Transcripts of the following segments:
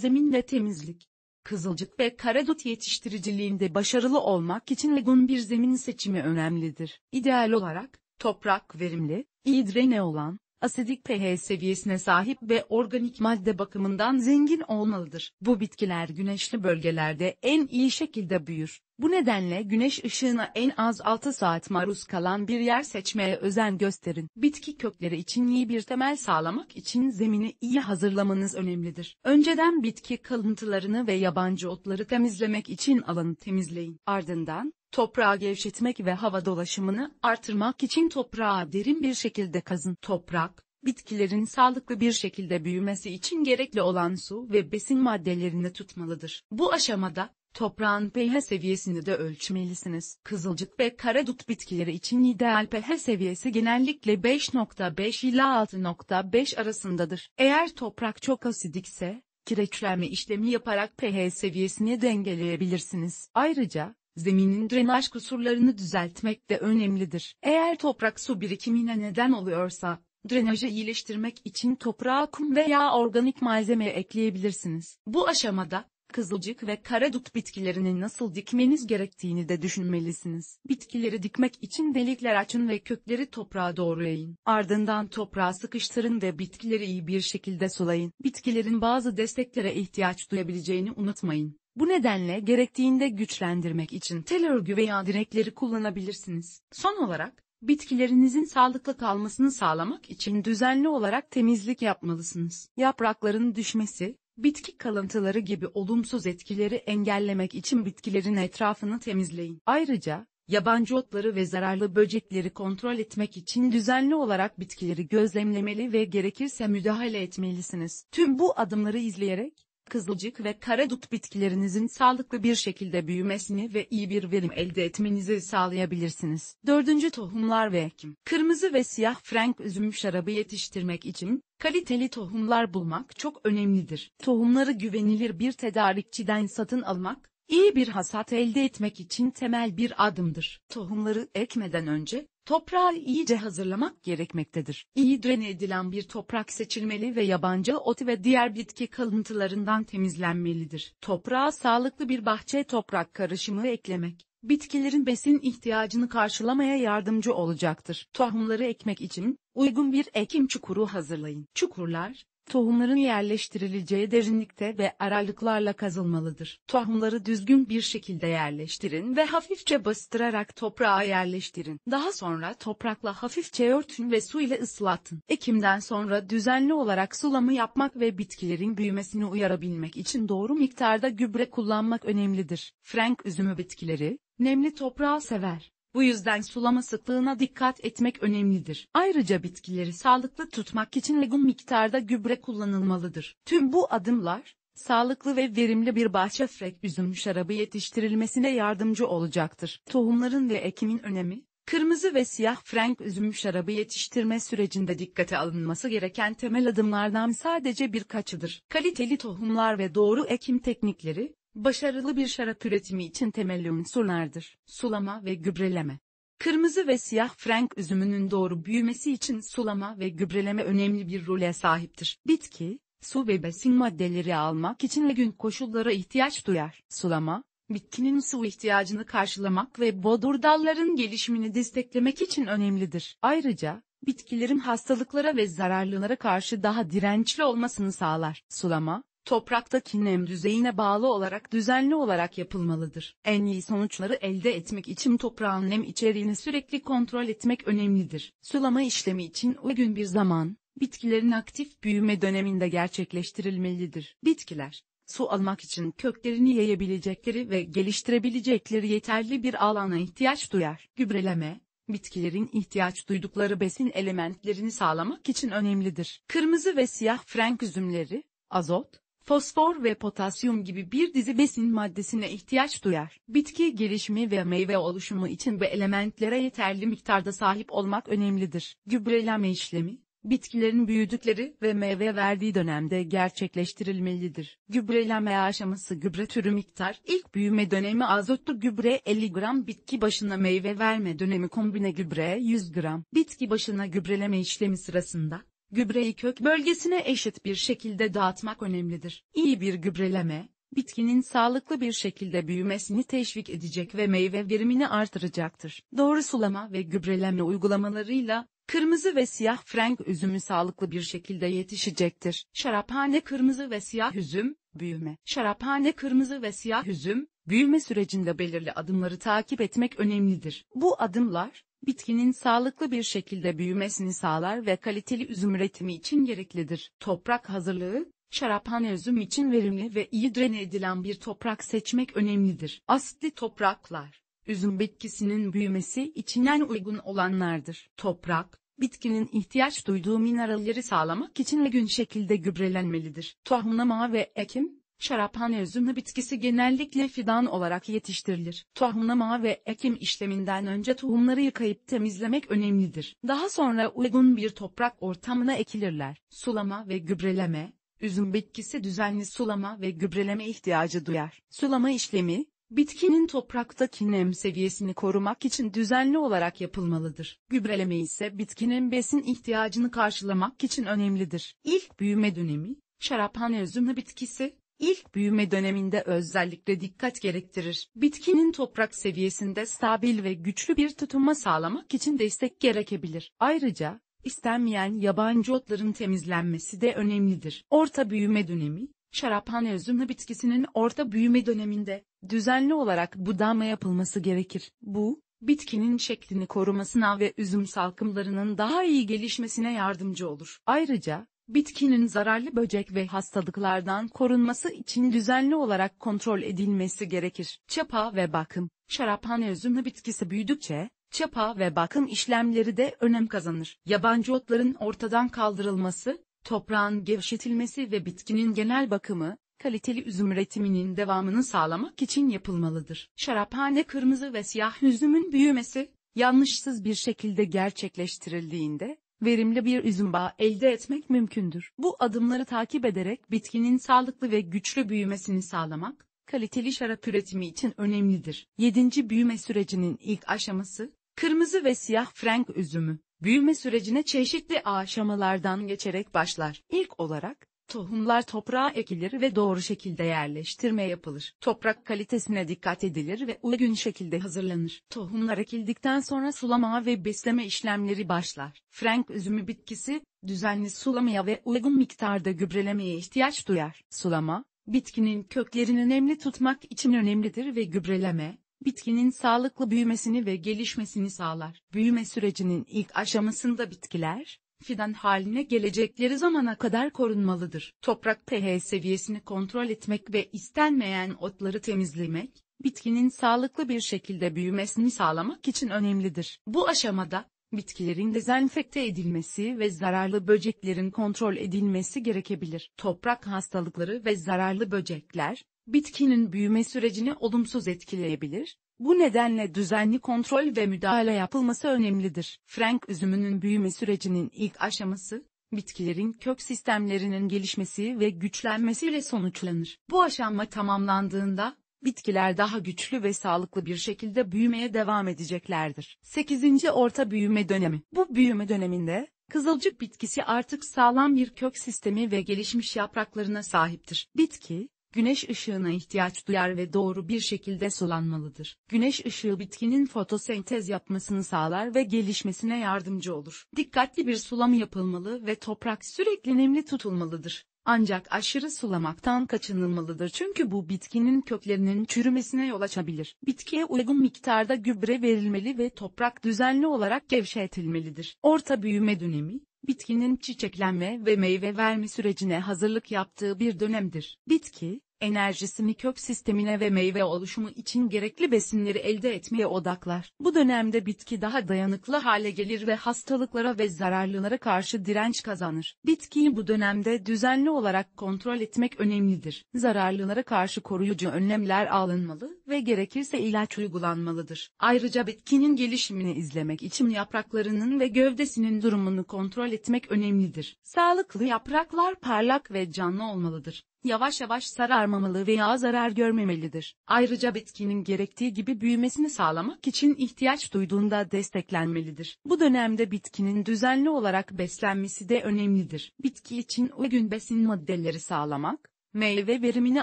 zeminde temizlik, kızılcık ve karadut yetiştiriciliğinde başarılı olmak için uygun bir zemin seçimi önemlidir. İdeal olarak, toprak verimli, iyi drene olan, asidik pH seviyesine sahip ve organik madde bakımından zengin olmalıdır. Bu bitkiler güneşli bölgelerde en iyi şekilde büyür. Bu nedenle güneş ışığına en az 6 saat maruz kalan bir yer seçmeye özen gösterin. Bitki kökleri için iyi bir temel sağlamak için zemini iyi hazırlamanız önemlidir. Önceden bitki kalıntılarını ve yabancı otları temizlemek için alanı temizleyin. Ardından, toprağı gevşetmek ve hava dolaşımını artırmak için toprağa derin bir şekilde kazın. Toprak, bitkilerin sağlıklı bir şekilde büyümesi için gerekli olan su ve besin maddelerini tutmalıdır. Bu aşamada, Toprağın pH seviyesini de ölçmelisiniz. Kızılcık ve kara dut bitkileri için ideal pH seviyesi genellikle 5.5 ila 6.5 arasındadır. Eğer toprak çok asidikse, kireçlenme işlemi yaparak pH seviyesini dengeleyebilirsiniz. Ayrıca, zeminin drenaj kusurlarını düzeltmek de önemlidir. Eğer toprak su birikimine neden oluyorsa, drenajı iyileştirmek için toprağa kum veya organik malzeme ekleyebilirsiniz. Bu aşamada, Kızılcık ve karadut bitkilerini nasıl dikmeniz gerektiğini de düşünmelisiniz. Bitkileri dikmek için delikler açın ve kökleri toprağa doğru eğin. Ardından toprağa sıkıştırın ve bitkileri iyi bir şekilde sulayın. Bitkilerin bazı desteklere ihtiyaç duyabileceğini unutmayın. Bu nedenle gerektiğinde güçlendirmek için tel örgü veya direkleri kullanabilirsiniz. Son olarak, bitkilerinizin sağlıklı kalmasını sağlamak için düzenli olarak temizlik yapmalısınız. Yaprakların düşmesi, Bitki kalıntıları gibi olumsuz etkileri engellemek için bitkilerin etrafını temizleyin. Ayrıca, yabancı otları ve zararlı böcekleri kontrol etmek için düzenli olarak bitkileri gözlemlemeli ve gerekirse müdahale etmelisiniz. Tüm bu adımları izleyerek, kızılcık ve kara dut bitkilerinizin sağlıklı bir şekilde büyümesini ve iyi bir verim elde etmenizi sağlayabilirsiniz. 4. Tohumlar ve ekim. Kırmızı ve siyah frank üzüm şarabı yetiştirmek için kaliteli tohumlar bulmak çok önemlidir. Tohumları güvenilir bir tedarikçiden satın almak iyi bir hasat elde etmek için temel bir adımdır. Tohumları ekmeden önce toprağı iyice hazırlamak gerekmektedir. İyi drene edilen bir toprak seçilmeli ve yabancı ot ve diğer bitki kalıntılarından temizlenmelidir. Toprağa sağlıklı bir bahçe toprak karışımı eklemek bitkilerin besin ihtiyacını karşılamaya yardımcı olacaktır. Tohumları ekmek için uygun bir ekim çukuru hazırlayın. Çukurlar, Tohumların yerleştirileceği derinlikte ve aralıklarla kazılmalıdır. Tohumları düzgün bir şekilde yerleştirin ve hafifçe bastırarak toprağa yerleştirin. Daha sonra toprakla hafifçe örtün ve su ile ıslatın. Ekimden sonra düzenli olarak sulama yapmak ve bitkilerin büyümesini uyarabilmek için doğru miktarda gübre kullanmak önemlidir. Frank üzümü bitkileri, nemli toprağı sever. Bu yüzden sulama sıklığına dikkat etmek önemlidir. Ayrıca bitkileri sağlıklı tutmak için uygun miktarda gübre kullanılmalıdır. Tüm bu adımlar, sağlıklı ve verimli bir bahçe frek üzüm şarabı yetiştirilmesine yardımcı olacaktır. Tohumların ve ekimin önemi, kırmızı ve siyah frank üzüm şarabı yetiştirme sürecinde dikkate alınması gereken temel adımlardan sadece birkaçıdır. Kaliteli tohumlar ve doğru ekim teknikleri, Başarılı bir şarap üretimi için temel unsurlardır. Sulama ve gübreleme. Kırmızı ve siyah frank üzümünün doğru büyümesi için sulama ve gübreleme önemli bir role sahiptir. Bitki, su ve besin maddeleri almak için ve gün koşullara ihtiyaç duyar. Sulama, bitkinin su ihtiyacını karşılamak ve bodur dalların gelişimini desteklemek için önemlidir. Ayrıca, bitkilerin hastalıklara ve zararlılara karşı daha dirençli olmasını sağlar. Sulama, topraktaki nem düzeyine bağlı olarak düzenli olarak yapılmalıdır. En iyi sonuçları elde etmek için toprağın nem içeriğini sürekli kontrol etmek önemlidir. Sulama işlemi için uygun bir zaman, bitkilerin aktif büyüme döneminde gerçekleştirilmelidir. Bitkiler, su almak için köklerini yayabilecekleri ve geliştirebilecekleri yeterli bir alana ihtiyaç duyar. Gübreleme, bitkilerin ihtiyaç duydukları besin elementlerini sağlamak için önemlidir. Kırmızı ve siyah frenk üzümleri, azot, fosfor ve potasyum gibi bir dizi besin maddesine ihtiyaç duyar. Bitki gelişimi ve meyve oluşumu için bu elementlere yeterli miktarda sahip olmak önemlidir. Gübreleme işlemi, bitkilerin büyüdükleri ve meyve verdiği dönemde gerçekleştirilmelidir. Gübreleme aşaması gübre türü miktar ilk büyüme dönemi azotlu gübre 50 gram bitki başına meyve verme dönemi kombine gübre 100 gram. Bitki başına gübreleme işlemi sırasında Gübreyi kök bölgesine eşit bir şekilde dağıtmak önemlidir. İyi bir gübreleme, bitkinin sağlıklı bir şekilde büyümesini teşvik edecek ve meyve verimini artıracaktır. Doğru sulama ve gübreleme uygulamalarıyla, kırmızı ve siyah frank üzümü sağlıklı bir şekilde yetişecektir. Şaraphane kırmızı ve siyah üzüm, büyüme. Şaraphane kırmızı ve siyah üzüm, büyüme sürecinde belirli adımları takip etmek önemlidir. Bu adımlar, bitkinin sağlıklı bir şekilde büyümesini sağlar ve kaliteli üzüm üretimi için gereklidir. Toprak hazırlığı, şaraphane üzüm için verimli ve iyi drene edilen bir toprak seçmek önemlidir. Asitli topraklar, üzüm bitkisinin büyümesi için en uygun olanlardır. Toprak, bitkinin ihtiyaç duyduğu mineralleri sağlamak için ve gün şekilde gübrelenmelidir. Tohumlama ve ekim, Şaraphane üzümü bitkisi genellikle fidan olarak yetiştirilir. Tohumlama ve ekim işleminden önce tohumları yıkayıp temizlemek önemlidir. Daha sonra uygun bir toprak ortamına ekilirler. Sulama ve gübreleme, üzüm bitkisi düzenli sulama ve gübreleme ihtiyacı duyar. Sulama işlemi, bitkinin topraktaki nem seviyesini korumak için düzenli olarak yapılmalıdır. Gübreleme ise bitkinin besin ihtiyacını karşılamak için önemlidir. İlk büyüme dönemi, şaraphane üzümü bitkisi, İlk büyüme döneminde özellikle dikkat gerektirir. Bitkinin toprak seviyesinde stabil ve güçlü bir tutunma sağlamak için destek gerekebilir. Ayrıca, istenmeyen yabancı otların temizlenmesi de önemlidir. Orta büyüme dönemi, şaraphane özümlü bitkisinin orta büyüme döneminde, düzenli olarak budama yapılması gerekir. Bu, bitkinin şeklini korumasına ve üzüm salkımlarının daha iyi gelişmesine yardımcı olur. Ayrıca, bitkinin zararlı böcek ve hastalıklardan korunması için düzenli olarak kontrol edilmesi gerekir. Çapa ve bakım, şaraphane üzümü bitkisi büyüdükçe, çapa ve bakım işlemleri de önem kazanır. Yabancı otların ortadan kaldırılması, toprağın gevşetilmesi ve bitkinin genel bakımı, kaliteli üzüm üretiminin devamını sağlamak için yapılmalıdır. Şaraphane kırmızı ve siyah üzümün büyümesi, yanlışsız bir şekilde gerçekleştirildiğinde, verimli bir üzüm bağı elde etmek mümkündür. Bu adımları takip ederek bitkinin sağlıklı ve güçlü büyümesini sağlamak, kaliteli şarap üretimi için önemlidir. 7. Büyüme sürecinin ilk aşaması, kırmızı ve siyah frank üzümü. Büyüme sürecine çeşitli aşamalardan geçerek başlar. İlk olarak, Tohumlar toprağa ekilir ve doğru şekilde yerleştirme yapılır. Toprak kalitesine dikkat edilir ve uygun şekilde hazırlanır. Tohumlar ekildikten sonra sulama ve besleme işlemleri başlar. Frank üzümü bitkisi, düzenli sulamaya ve uygun miktarda gübrelemeye ihtiyaç duyar. Sulama, bitkinin köklerini nemli tutmak için önemlidir ve gübreleme, bitkinin sağlıklı büyümesini ve gelişmesini sağlar. Büyüme sürecinin ilk aşamasında bitkiler, fidan haline gelecekleri zamana kadar korunmalıdır. Toprak pH seviyesini kontrol etmek ve istenmeyen otları temizlemek, bitkinin sağlıklı bir şekilde büyümesini sağlamak için önemlidir. Bu aşamada, bitkilerin dezenfekte edilmesi ve zararlı böceklerin kontrol edilmesi gerekebilir. Toprak hastalıkları ve zararlı böcekler, bitkinin büyüme sürecini olumsuz etkileyebilir, bu nedenle düzenli kontrol ve müdahale yapılması önemlidir. Frank üzümünün büyüme sürecinin ilk aşaması, bitkilerin kök sistemlerinin gelişmesi ve güçlenmesiyle sonuçlanır. Bu aşama tamamlandığında, bitkiler daha güçlü ve sağlıklı bir şekilde büyümeye devam edeceklerdir. 8. Orta Büyüme Dönemi Bu büyüme döneminde, kızılcık bitkisi artık sağlam bir kök sistemi ve gelişmiş yapraklarına sahiptir. Bitki, Güneş ışığına ihtiyaç duyar ve doğru bir şekilde sulanmalıdır. Güneş ışığı bitkinin fotosentez yapmasını sağlar ve gelişmesine yardımcı olur. Dikkatli bir sulama yapılmalı ve toprak sürekli nemli tutulmalıdır. Ancak aşırı sulamaktan kaçınılmalıdır çünkü bu bitkinin köklerinin çürümesine yol açabilir. Bitkiye uygun miktarda gübre verilmeli ve toprak düzenli olarak gevşetilmelidir. Orta büyüme dönemi, bitkinin çiçeklenme ve meyve verme sürecine hazırlık yaptığı bir dönemdir. Bitki, Enerjisini kök sistemine ve meyve oluşumu için gerekli besinleri elde etmeye odaklar. Bu dönemde bitki daha dayanıklı hale gelir ve hastalıklara ve zararlılara karşı direnç kazanır. Bitkiyi bu dönemde düzenli olarak kontrol etmek önemlidir. Zararlılara karşı koruyucu önlemler alınmalı ve gerekirse ilaç uygulanmalıdır. Ayrıca bitkinin gelişimini izlemek için yapraklarının ve gövdesinin durumunu kontrol etmek önemlidir. Sağlıklı yapraklar parlak ve canlı olmalıdır yavaş yavaş sararmamalı veya zarar görmemelidir. Ayrıca bitkinin gerektiği gibi büyümesini sağlamak için ihtiyaç duyduğunda desteklenmelidir. Bu dönemde bitkinin düzenli olarak beslenmesi de önemlidir. Bitki için uygun besin maddeleri sağlamak, meyve verimini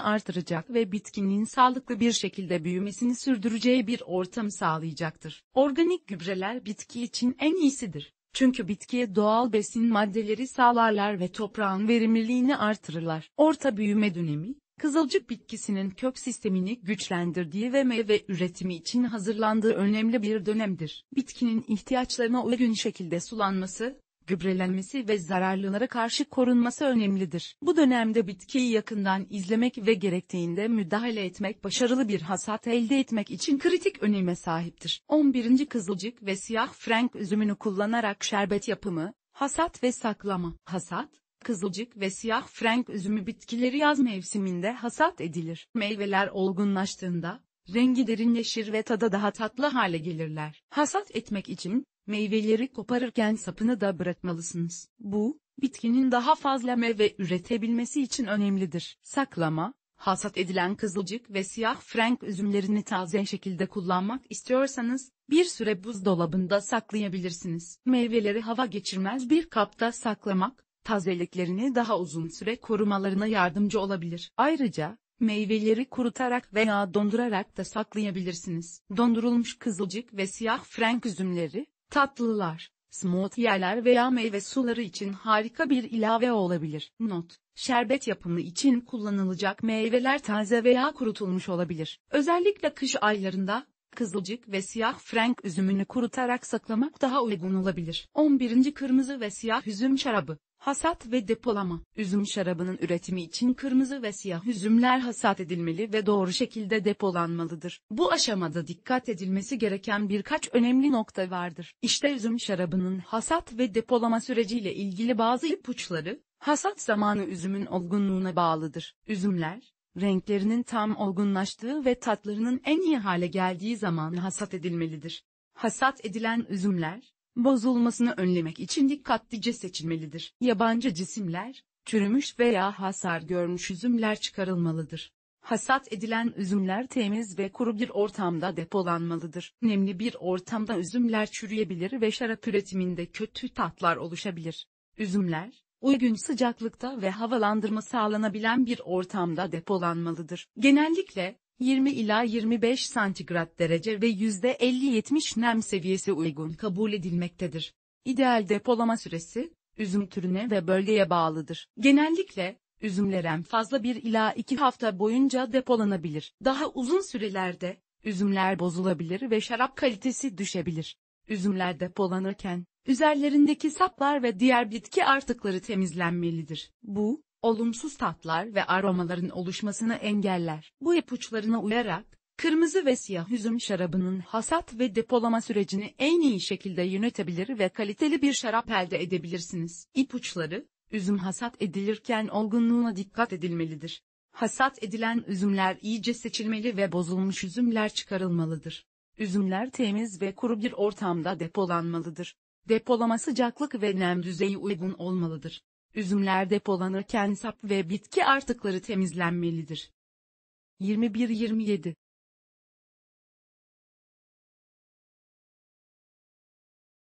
artıracak ve bitkinin sağlıklı bir şekilde büyümesini sürdüreceği bir ortam sağlayacaktır. Organik gübreler bitki için en iyisidir. Çünkü bitkiye doğal besin maddeleri sağlarlar ve toprağın verimliliğini artırırlar. Orta büyüme dönemi, kızılcık bitkisinin kök sistemini güçlendirdiği ve meyve üretimi için hazırlandığı önemli bir dönemdir. Bitkinin ihtiyaçlarına uygun şekilde sulanması, gübrelenmesi ve zararlılara karşı korunması önemlidir. Bu dönemde bitkiyi yakından izlemek ve gerektiğinde müdahale etmek başarılı bir hasat elde etmek için kritik öneme sahiptir. 11. Kızılcık ve siyah frank üzümünü kullanarak şerbet yapımı, hasat ve saklama. Hasat, kızılcık ve siyah frank üzümü bitkileri yaz mevsiminde hasat edilir. Meyveler olgunlaştığında, rengi derinleşir ve tada daha tatlı hale gelirler. Hasat etmek için, Meyveleri koparırken sapını da bırakmalısınız. Bu, bitkinin daha fazla meyve üretebilmesi için önemlidir. Saklama, hasat edilen kızılcık ve siyah frank üzümlerini taze şekilde kullanmak istiyorsanız, bir süre buzdolabında saklayabilirsiniz. Meyveleri hava geçirmez bir kapta saklamak, tazeliklerini daha uzun süre korumalarına yardımcı olabilir. Ayrıca, meyveleri kurutarak veya dondurarak da saklayabilirsiniz. Dondurulmuş kızılcık ve siyah frank üzümleri, Tatlılar, smoothie'ler veya meyve suları için harika bir ilave olabilir. Not, şerbet yapımı için kullanılacak meyveler taze veya kurutulmuş olabilir. Özellikle kış aylarında, kızılcık ve siyah frank üzümünü kurutarak saklamak daha uygun olabilir. 11. Kırmızı ve siyah üzüm şarabı Hasat ve depolama. Üzüm şarabının üretimi için kırmızı ve siyah üzümler hasat edilmeli ve doğru şekilde depolanmalıdır. Bu aşamada dikkat edilmesi gereken birkaç önemli nokta vardır. İşte üzüm şarabının hasat ve depolama süreciyle ilgili bazı ipuçları, hasat zamanı üzümün olgunluğuna bağlıdır. Üzümler, renklerinin tam olgunlaştığı ve tatlarının en iyi hale geldiği zaman hasat edilmelidir. Hasat edilen üzümler, bozulmasını önlemek için dikkatlice seçilmelidir. Yabancı cisimler, çürümüş veya hasar görmüş üzümler çıkarılmalıdır. Hasat edilen üzümler temiz ve kuru bir ortamda depolanmalıdır. Nemli bir ortamda üzümler çürüyebilir ve şarap üretiminde kötü tatlar oluşabilir. Üzümler, uygun sıcaklıkta ve havalandırma sağlanabilen bir ortamda depolanmalıdır. Genellikle, 20 ila 25 santigrat derece ve %50-70 nem seviyesi uygun kabul edilmektedir. İdeal depolama süresi, üzüm türüne ve bölgeye bağlıdır. Genellikle, üzümler en fazla 1 ila 2 hafta boyunca depolanabilir. Daha uzun sürelerde, üzümler bozulabilir ve şarap kalitesi düşebilir. Üzümler depolanırken, üzerlerindeki saplar ve diğer bitki artıkları temizlenmelidir. Bu, olumsuz tatlar ve aromaların oluşmasını engeller. Bu ipuçlarına uyarak, kırmızı ve siyah üzüm şarabının hasat ve depolama sürecini en iyi şekilde yönetebilir ve kaliteli bir şarap elde edebilirsiniz. İpuçları, üzüm hasat edilirken olgunluğuna dikkat edilmelidir. Hasat edilen üzümler iyice seçilmeli ve bozulmuş üzümler çıkarılmalıdır. Üzümler temiz ve kuru bir ortamda depolanmalıdır. Depolama sıcaklık ve nem düzeyi uygun olmalıdır. Üzümler depolanırken sap ve bitki artıkları temizlenmelidir. 21-27